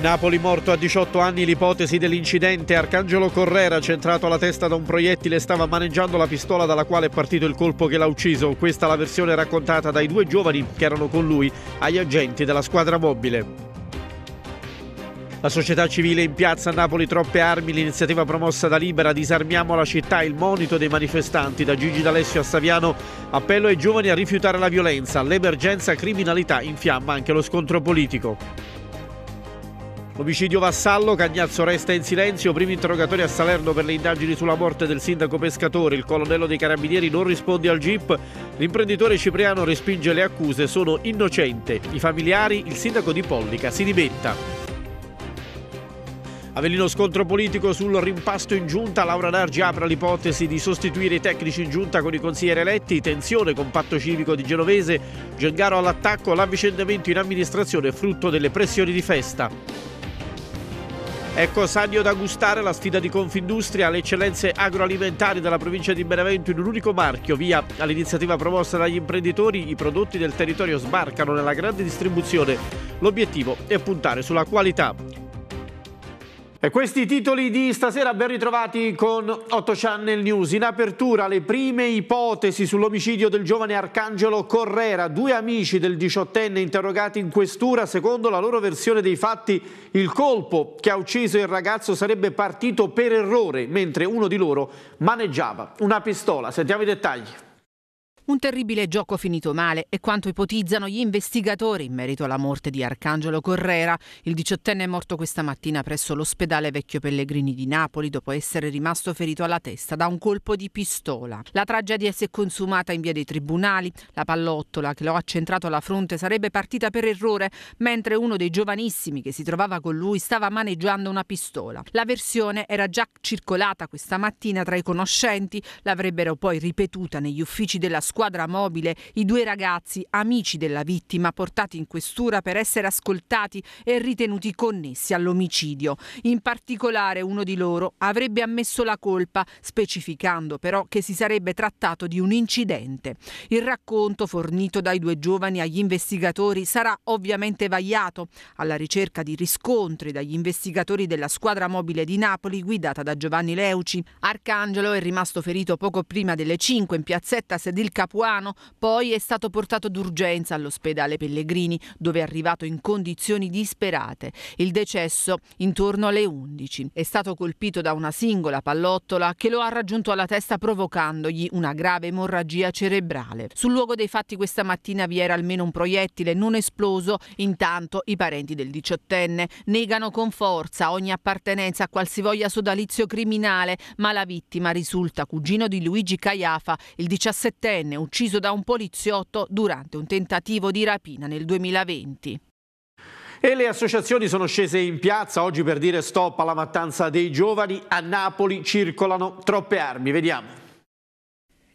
Napoli morto a 18 anni l'ipotesi dell'incidente. Arcangelo Correra, centrato alla testa da un proiettile, stava maneggiando la pistola dalla quale è partito il colpo che l'ha ucciso. Questa è la versione raccontata dai due giovani che erano con lui agli agenti della squadra mobile. La società civile in piazza a Napoli troppe armi, l'iniziativa promossa da Libera Disarmiamo la città, il monito dei manifestanti da Gigi D'Alessio a Saviano, appello ai giovani a rifiutare la violenza, l'emergenza criminalità infiamma anche lo scontro politico. Omicidio Vassallo, Cagnazzo resta in silenzio, primi interrogatori a Salerno per le indagini sulla morte del sindaco Pescatore, il colonnello dei carabinieri non risponde al GIP, l'imprenditore cipriano respinge le accuse, sono innocente, i familiari, il sindaco di Pollica si dimetta. Avellino scontro politico sul rimpasto in giunta, Laura Nargi apre l'ipotesi di sostituire i tecnici in giunta con i consiglieri eletti, tensione con patto civico di Genovese, Gengaro all'attacco, l'avvicendamento in amministrazione frutto delle pressioni di festa. Ecco Sagno da gustare la sfida di Confindustria alle eccellenze agroalimentari della provincia di Benevento in un unico marchio. Via all'iniziativa proposta dagli imprenditori, i prodotti del territorio sbarcano nella grande distribuzione. L'obiettivo è puntare sulla qualità. E questi titoli di stasera ben ritrovati con 8 Channel News. In apertura le prime ipotesi sull'omicidio del giovane Arcangelo Correra. Due amici del diciottenne interrogati in questura. Secondo la loro versione dei fatti, il colpo che ha ucciso il ragazzo sarebbe partito per errore, mentre uno di loro maneggiava una pistola. Sentiamo i dettagli. Un terribile gioco finito male è quanto ipotizzano gli investigatori in merito alla morte di Arcangelo Correra. Il diciottenne è morto questa mattina presso l'ospedale Vecchio Pellegrini di Napoli dopo essere rimasto ferito alla testa da un colpo di pistola. La tragedia si è consumata in via dei tribunali. La pallottola che lo ha centrato alla fronte sarebbe partita per errore, mentre uno dei giovanissimi che si trovava con lui stava maneggiando una pistola. La versione era già circolata questa mattina tra i conoscenti, l'avrebbero poi ripetuta negli uffici della scuola squadra mobile, i due ragazzi, amici della vittima, portati in questura per essere ascoltati e ritenuti connessi all'omicidio. In particolare uno di loro avrebbe ammesso la colpa, specificando però che si sarebbe trattato di un incidente. Il racconto fornito dai due giovani agli investigatori sarà ovviamente vagliato alla ricerca di riscontri dagli investigatori della squadra mobile di Napoli guidata da Giovanni Leuci. Arcangelo è rimasto ferito poco prima delle 5 in piazzetta Sedil Capone Capuano, poi è stato portato d'urgenza all'ospedale Pellegrini, dove è arrivato in condizioni disperate. Il decesso intorno alle 11. È stato colpito da una singola pallottola che lo ha raggiunto alla testa provocandogli una grave emorragia cerebrale. Sul luogo dei fatti questa mattina vi era almeno un proiettile non esploso, intanto i parenti del diciottenne negano con forza ogni appartenenza a qualsivoglia sodalizio criminale, ma la vittima risulta cugino di Luigi Caiafa, il diciassettenne diciannovenne ucciso da un poliziotto durante un tentativo di rapina nel 2020. E le associazioni sono scese in piazza oggi per dire stop alla mattanza dei giovani. A Napoli circolano troppe armi. Vediamo.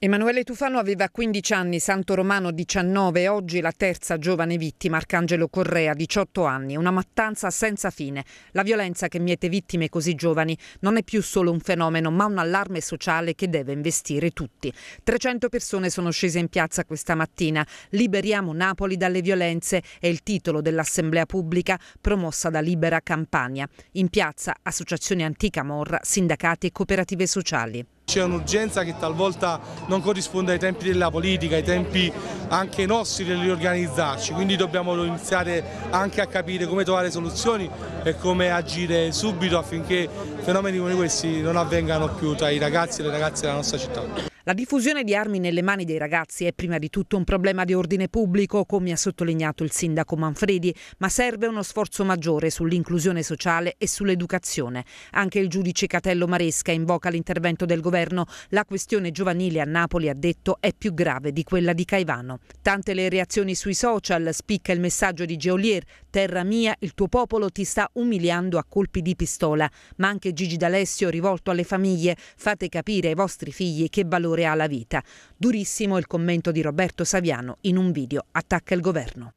Emanuele Tufano aveva 15 anni, Santo Romano 19 e oggi la terza giovane vittima, Arcangelo Correa, 18 anni. Una mattanza senza fine. La violenza che miete vittime così giovani non è più solo un fenomeno, ma un allarme sociale che deve investire tutti. 300 persone sono scese in piazza questa mattina. Liberiamo Napoli dalle violenze è il titolo dell'assemblea pubblica promossa da Libera Campania. In piazza associazioni antica morra, sindacati e cooperative sociali. C'è un'urgenza che talvolta non corrisponde ai tempi della politica, ai tempi anche nostri del riorganizzarci, quindi dobbiamo iniziare anche a capire come trovare soluzioni e come agire subito affinché fenomeni come questi non avvengano più tra i ragazzi e le ragazze della nostra città. La diffusione di armi nelle mani dei ragazzi è prima di tutto un problema di ordine pubblico, come ha sottolineato il sindaco Manfredi, ma serve uno sforzo maggiore sull'inclusione sociale e sull'educazione. Anche il giudice Catello Maresca invoca l'intervento del governo. La questione giovanile a Napoli, ha detto, è più grave di quella di Caivano. Tante le reazioni sui social, spicca il messaggio di Geolier, terra mia, il tuo popolo ti sta umiliando a colpi di pistola, ma anche Gigi D'Alessio rivolto alle famiglie, fate capire ai vostri figli che valore valore ha la vita. Durissimo il commento di Roberto Saviano in un video attacca il governo.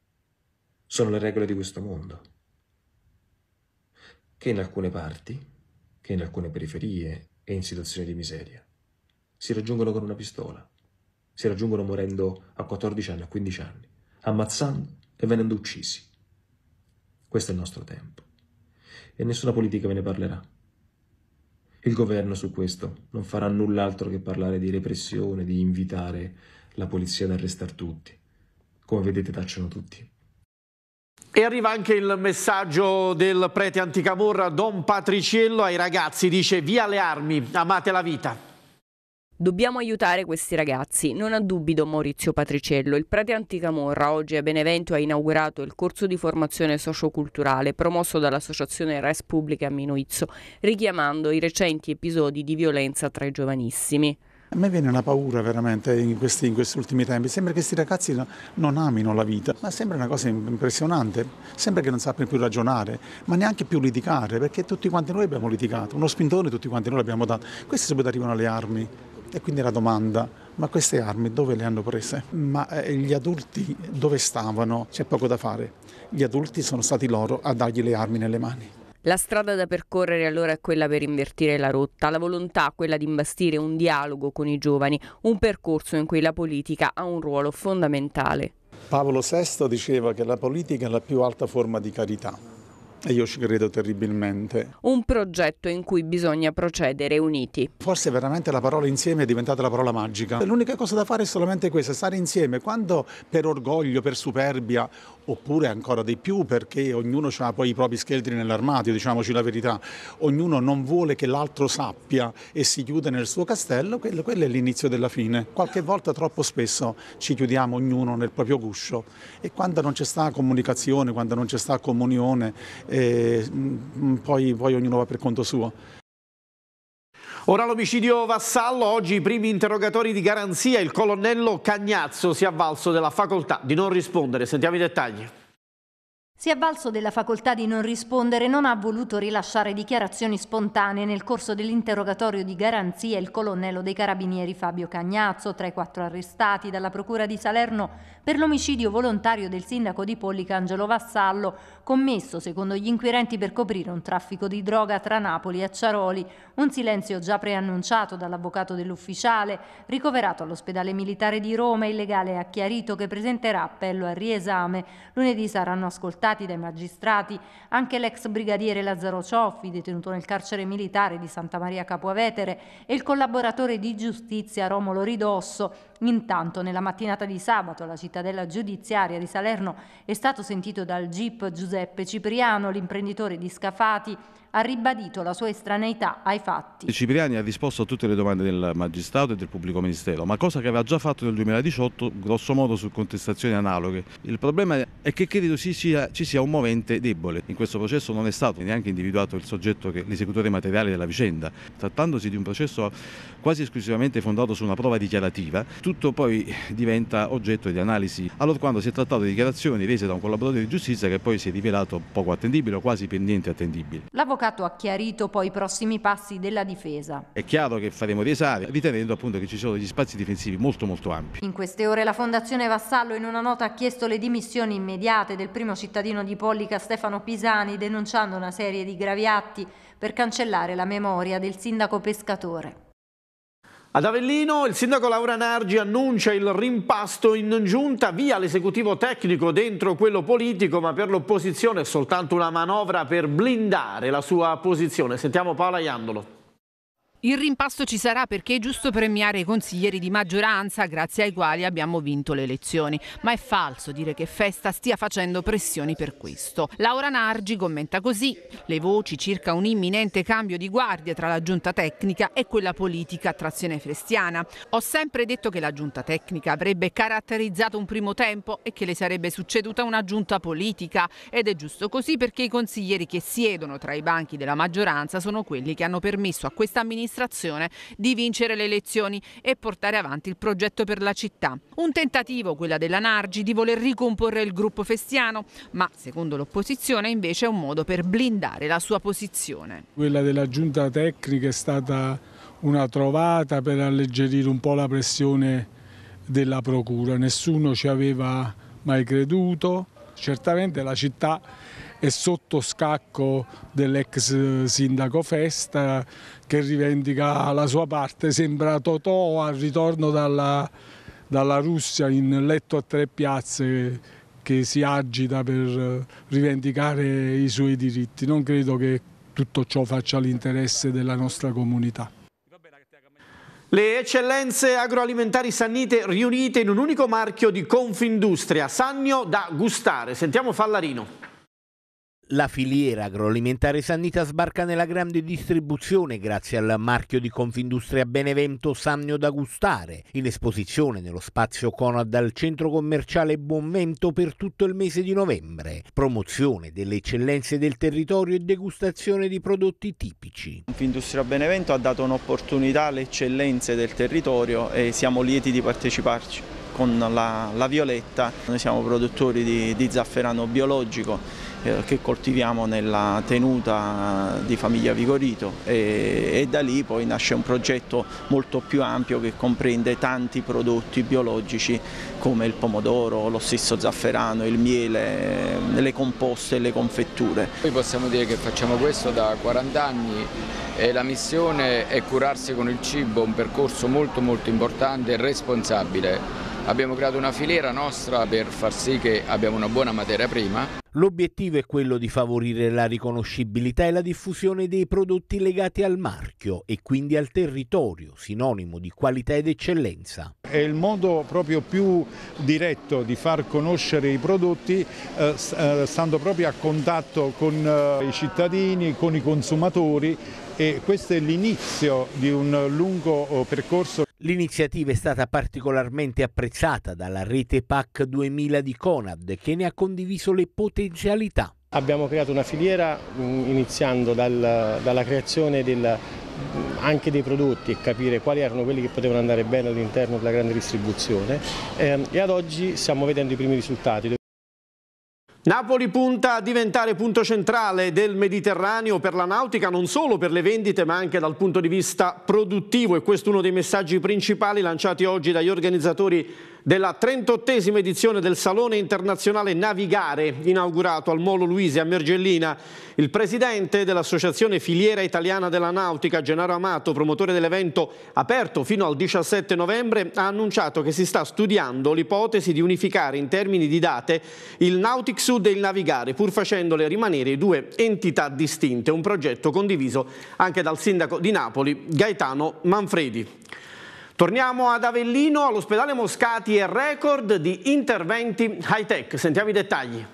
Sono le regole di questo mondo, che in alcune parti, che in alcune periferie e in situazioni di miseria, si raggiungono con una pistola, si raggiungono morendo a 14 anni, a 15 anni, ammazzando e venendo uccisi. Questo è il nostro tempo e nessuna politica ve ne parlerà il governo su questo non farà null'altro che parlare di repressione, di invitare la polizia ad arrestare tutti. Come vedete tacciono tutti. E arriva anche il messaggio del prete anticamorra Don Patriciello ai ragazzi, dice via le armi, amate la vita. Dobbiamo aiutare questi ragazzi, non ha dubito Maurizio Patriciello. Il Prete Antica Morra oggi a Benevento ha inaugurato il corso di formazione socioculturale promosso dall'associazione Res Pubblica a Minoizzo, richiamando i recenti episodi di violenza tra i giovanissimi. A me viene una paura veramente in questi, in questi, ultimi tempi, sembra che questi ragazzi non amino la vita, ma sembra una cosa impressionante, sembra che non sappiano più ragionare, ma neanche più litigare, perché tutti quanti noi abbiamo litigato, uno spintone tutti quanti noi l'abbiamo dato, questi subito arrivano alle armi, e quindi la domanda, ma queste armi dove le hanno prese? Ma eh, gli adulti dove stavano? C'è poco da fare. Gli adulti sono stati loro a dargli le armi nelle mani. La strada da percorrere allora è quella per invertire la rotta, la volontà quella di imbastire un dialogo con i giovani, un percorso in cui la politica ha un ruolo fondamentale. Paolo VI diceva che la politica è la più alta forma di carità io ci credo terribilmente. Un progetto in cui bisogna procedere uniti. Forse veramente la parola insieme è diventata la parola magica. L'unica cosa da fare è solamente questa, stare insieme. Quando per orgoglio, per superbia, oppure ancora di più perché ognuno ha poi i propri scheletri nell'armadio, diciamoci la verità, ognuno non vuole che l'altro sappia e si chiude nel suo castello, quello, quello è l'inizio della fine. Qualche volta troppo spesso ci chiudiamo ognuno nel proprio guscio e quando non c'è sta comunicazione, quando non c'è sta comunione, e mm, mm, poi, poi ognuno va per conto suo. Ora l'omicidio Vassallo, oggi i primi interrogatori di garanzia, il colonnello Cagnazzo si è avvalso della facoltà di non rispondere, sentiamo i dettagli. Si è avvalso della facoltà di non rispondere, non ha voluto rilasciare dichiarazioni spontanee nel corso dell'interrogatorio di garanzia il colonnello dei carabinieri Fabio Cagnazzo, tra i quattro arrestati dalla Procura di Salerno per l'omicidio volontario del sindaco di Pollica Angelo Vassallo, commesso secondo gli inquirenti per coprire un traffico di droga tra Napoli e Acciaroli, un silenzio già preannunciato dall'avvocato dell'ufficiale, ricoverato all'ospedale militare di Roma, il legale ha chiarito che presenterà appello a riesame. Lunedì saranno ascoltati dai magistrati anche l'ex brigadiere Lazzaro Cioffi, detenuto nel carcere militare di Santa Maria Capuavetere, e il collaboratore di giustizia Romolo Ridosso, Intanto, nella mattinata di sabato, alla cittadella giudiziaria di Salerno è stato sentito dal GIP Giuseppe Cipriano, l'imprenditore di Scafati, ha ribadito la sua estraneità ai fatti. Cipriani ha risposto a tutte le domande del magistrato e del pubblico ministero, ma cosa che aveva già fatto nel 2018, grossomodo su contestazioni analoghe. Il problema è che credo ci sia, ci sia un movente debole. In questo processo non è stato neanche individuato il soggetto, che, l'esecutore materiale della vicenda. Trattandosi di un processo quasi esclusivamente fondato su una prova dichiarativa, tu tutto poi diventa oggetto di analisi. Allora quando si è trattato di dichiarazioni rese da un collaboratore di giustizia che poi si è rivelato poco attendibile o quasi per niente attendibile. L'avvocato ha chiarito poi i prossimi passi della difesa. È chiaro che faremo riesare, ritenendo appunto che ci sono degli spazi difensivi molto molto ampi. In queste ore la Fondazione Vassallo in una nota ha chiesto le dimissioni immediate del primo cittadino di Pollica Stefano Pisani denunciando una serie di gravi atti per cancellare la memoria del sindaco pescatore. Ad Avellino il sindaco Laura Nargi annuncia il rimpasto in giunta via l'esecutivo tecnico dentro quello politico ma per l'opposizione è soltanto una manovra per blindare la sua posizione. Sentiamo Paola Iandolo. Il rimpasto ci sarà perché è giusto premiare i consiglieri di maggioranza grazie ai quali abbiamo vinto le elezioni, ma è falso dire che Festa stia facendo pressioni per questo. Laura Nargi commenta così le voci circa un imminente cambio di guardia tra la giunta tecnica e quella politica a trazione frestiana. Ho sempre detto che la giunta tecnica avrebbe caratterizzato un primo tempo e che le sarebbe succeduta una giunta politica ed è giusto così perché i consiglieri che siedono tra i banchi della maggioranza sono quelli che hanno permesso a questa amministrazione amministrazione di vincere le elezioni e portare avanti il progetto per la città. Un tentativo, quella della Nargi, di voler ricomporre il gruppo festiano, ma secondo l'opposizione invece è un modo per blindare la sua posizione. Quella della giunta tecnica è stata una trovata per alleggerire un po' la pressione della procura. Nessuno ci aveva mai creduto. Certamente la città e sotto scacco dell'ex sindaco Festa che rivendica la sua parte, sembra Totò al ritorno dalla, dalla Russia in letto a tre piazze che si agita per rivendicare i suoi diritti. Non credo che tutto ciò faccia l'interesse della nostra comunità. Le eccellenze agroalimentari sannite riunite in un unico marchio di Confindustria, Sannio da gustare. Sentiamo Fallarino. La filiera agroalimentare Sannita sbarca nella grande distribuzione grazie al marchio di Confindustria Benevento Sannio da gustare, in esposizione nello spazio Conad al centro commerciale Buonvento per tutto il mese di novembre, promozione delle eccellenze del territorio e degustazione di prodotti tipici. Confindustria Benevento ha dato un'opportunità alle eccellenze del territorio e siamo lieti di parteciparci con la, la Violetta. Noi siamo produttori di, di zafferano biologico eh, che coltiviamo nella tenuta di famiglia Vigorito e, e, da lì poi nasce un progetto molto più ampio che comprende tanti prodotti biologici come il pomodoro, lo stesso zafferano, il miele, le composte e le confetture. Noi possiamo dire che facciamo questo da 40 anni e la missione è curarsi con il cibo, un percorso molto molto importante e responsabile. Abbiamo creato una filiera nostra per far sì che abbiamo una buona materia prima L'obiettivo è quello di favorire la riconoscibilità e la diffusione dei prodotti legati al marchio e quindi al territorio, sinonimo di qualità ed eccellenza. È il modo proprio più diretto di far conoscere i prodotti eh, eh stando proprio a contatto con eh, i cittadini, con i consumatori e questo è l'inizio di un lungo oh, percorso. L'iniziativa è stata particolarmente apprezzata dalla rete PAC 2000 di Conad che ne ha condiviso le potenzialità. Abbiamo creato una filiera mm, iniziando dal, dalla creazione del, mm, anche dei prodotti e capire quali erano quelli che potevano andare bene all'interno della grande distribuzione ehm, e ad oggi stiamo vedendo i primi risultati. Napoli punta a diventare punto centrale del Mediterraneo per la nautica, non solo per le vendite ma anche dal punto di vista produttivo e questo è uno dei messaggi principali lanciati oggi dagli organizzatori della 38esima edizione del Salone Internazionale Navigare, inaugurato al Molo Luise a Mergellina. Il presidente dell'Associazione Filiera Italiana della Nautica, Gennaro Amato, promotore dell'evento aperto fino al 17 novembre, ha annunciato che si sta studiando l'ipotesi di unificare in termini di date il Nautic Sud e il Navigare, pur facendole rimanere due entità distinte, un progetto condiviso anche dal sindaco di Napoli, Gaetano Manfredi. Torniamo ad Avellino, all'ospedale Moscati e record di interventi high-tech. Sentiamo i dettagli.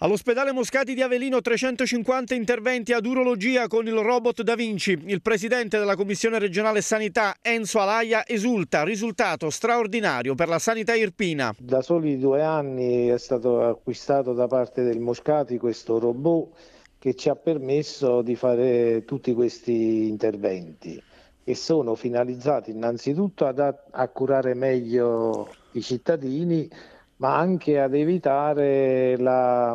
All'ospedale Moscati di Avellino 350 interventi ad urologia con il robot Da Vinci. Il presidente della Commissione regionale sanità Enzo Alaia esulta, risultato straordinario per la sanità irpina. Da soli due anni è stato acquistato da parte del Moscati questo robot che ci ha permesso di fare tutti questi interventi e sono finalizzati innanzitutto ad a curare meglio i cittadini, ma anche ad evitare la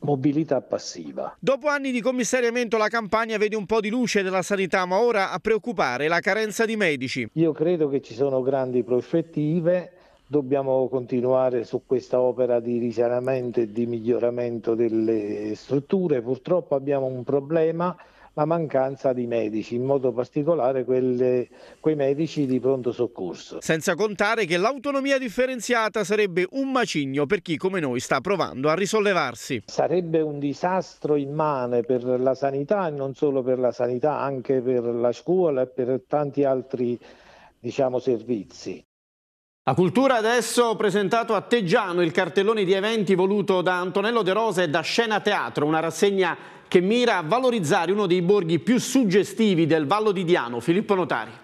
mobilità passiva. Dopo anni di commissariamento la campagna vede un po' di luce della sanità, ma ora a preoccupare la carenza di medici. Io credo che ci sono grandi prospettive, dobbiamo continuare su questa opera di risanamento e di miglioramento delle strutture. Purtroppo abbiamo un problema la mancanza di medici, in modo particolare quelle, quei medici di pronto soccorso. Senza contare che l'autonomia differenziata sarebbe un macigno per chi come noi sta provando a risollevarsi. Sarebbe un disastro immane per la sanità e non solo per la sanità, anche per la scuola e per tanti altri diciamo, servizi. La Cultura adesso presentato a Teggiano il cartellone di eventi voluto da Antonello De Rosa e da Scena Teatro, una rassegna che mira a valorizzare uno dei borghi più suggestivi del Vallo di Diano, Filippo Notari.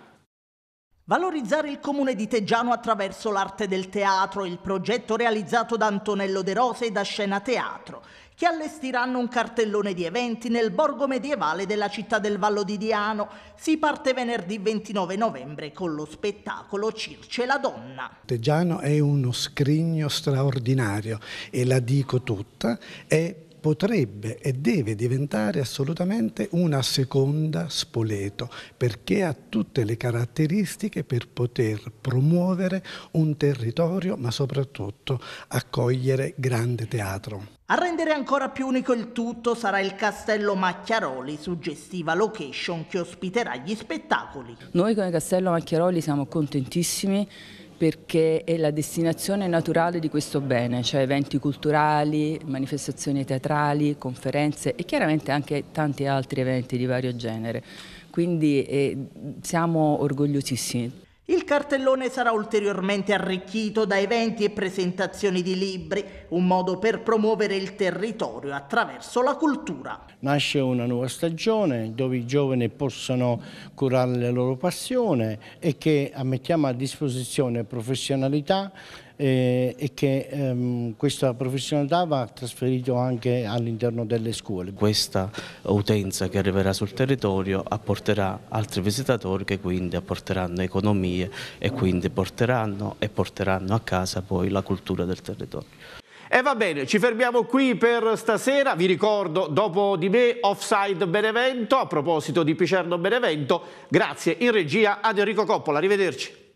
Valorizzare il comune di Teggiano attraverso l'arte del teatro, il progetto realizzato da Antonello De Rosa e da Scena Teatro, che allestiranno un cartellone di eventi nel borgo medievale della città del Vallo di Diano. Si parte venerdì 29 novembre con lo spettacolo Circe la donna. Teggiano è uno scrigno straordinario e la dico tutta, è potrebbe e deve diventare assolutamente una seconda Spoleto perché ha tutte le caratteristiche per poter promuovere un territorio ma soprattutto accogliere grande teatro. A rendere ancora più unico il tutto sarà il Castello Macchiaroli, suggestiva location che ospiterà gli spettacoli. Noi come Castello Macchiaroli siamo contentissimi perché è la destinazione naturale di questo bene, cioè eventi culturali, manifestazioni teatrali, conferenze e chiaramente anche tanti altri eventi di vario genere. Quindi eh, siamo orgogliosissimi. Il cartellone sarà ulteriormente arricchito da eventi e presentazioni di libri, un modo per promuovere il territorio attraverso la cultura. Nasce una nuova stagione dove i giovani possono curare la loro passione e che eh, mettiamo a disposizione professionalità eh, e che ehm, questa professionalità va trasferita anche all'interno delle scuole. Questa utenza che arriverà sul territorio apporterà altri visitatori che quindi apporteranno economie e quindi porteranno e porteranno a casa poi la cultura del territorio. E va bene, ci fermiamo qui per stasera. Vi ricordo, dopo di me, Offside Benevento. A proposito di Picerno Benevento, grazie in regia ad Enrico Coppola. Arrivederci.